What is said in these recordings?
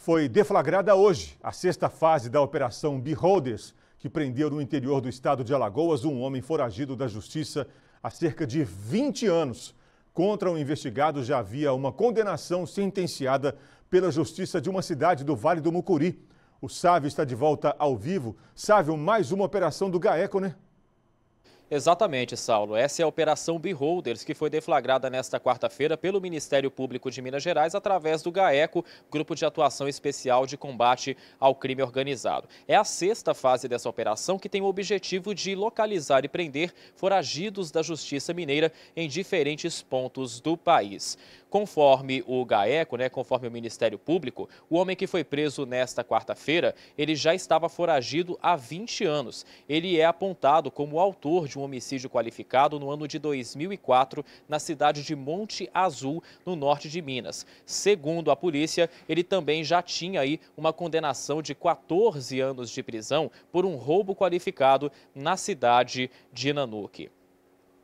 Foi deflagrada hoje a sexta fase da Operação Beholders, que prendeu no interior do estado de Alagoas um homem foragido da justiça há cerca de 20 anos. Contra o investigado já havia uma condenação sentenciada pela justiça de uma cidade do Vale do Mucuri. O Sávio está de volta ao vivo. Sávio, mais uma operação do GAECO, né? Exatamente, Saulo. Essa é a Operação Beholders, que foi deflagrada nesta quarta-feira pelo Ministério Público de Minas Gerais através do GAECO, Grupo de Atuação Especial de Combate ao Crime Organizado. É a sexta fase dessa operação que tem o objetivo de localizar e prender foragidos da Justiça Mineira em diferentes pontos do país. Conforme o GAECO, né, conforme o Ministério Público, o homem que foi preso nesta quarta-feira, ele já estava foragido há 20 anos. Ele é apontado como autor de um homicídio qualificado no ano de 2004 na cidade de Monte Azul, no norte de Minas. Segundo a polícia, ele também já tinha aí uma condenação de 14 anos de prisão por um roubo qualificado na cidade de Nanuque.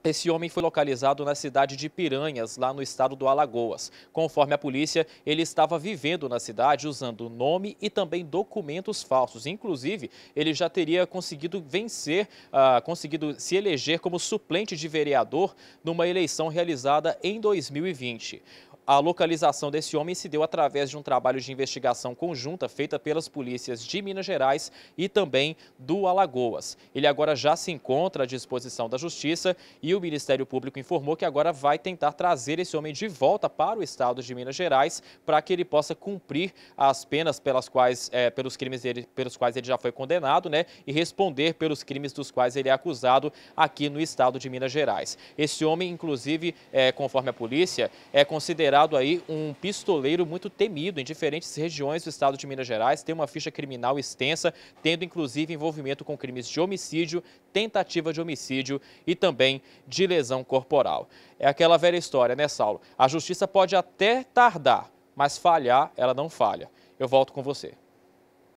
Esse homem foi localizado na cidade de Piranhas, lá no estado do Alagoas. Conforme a polícia, ele estava vivendo na cidade usando nome e também documentos falsos. Inclusive, ele já teria conseguido vencer, ah, conseguido se eleger como suplente de vereador numa eleição realizada em 2020. A localização desse homem se deu através de um trabalho de investigação conjunta feita pelas polícias de Minas Gerais e também do Alagoas. Ele agora já se encontra à disposição da Justiça e o Ministério Público informou que agora vai tentar trazer esse homem de volta para o estado de Minas Gerais para que ele possa cumprir as penas pelas quais, é, pelos crimes dele, pelos quais ele já foi condenado né, e responder pelos crimes dos quais ele é acusado aqui no estado de Minas Gerais. Esse homem, inclusive, é, conforme a polícia, é considerado considerado aí um pistoleiro muito temido em diferentes regiões do estado de Minas Gerais, tem uma ficha criminal extensa, tendo inclusive envolvimento com crimes de homicídio, tentativa de homicídio e também de lesão corporal. É aquela velha história, né, Saulo? A justiça pode até tardar, mas falhar ela não falha. Eu volto com você.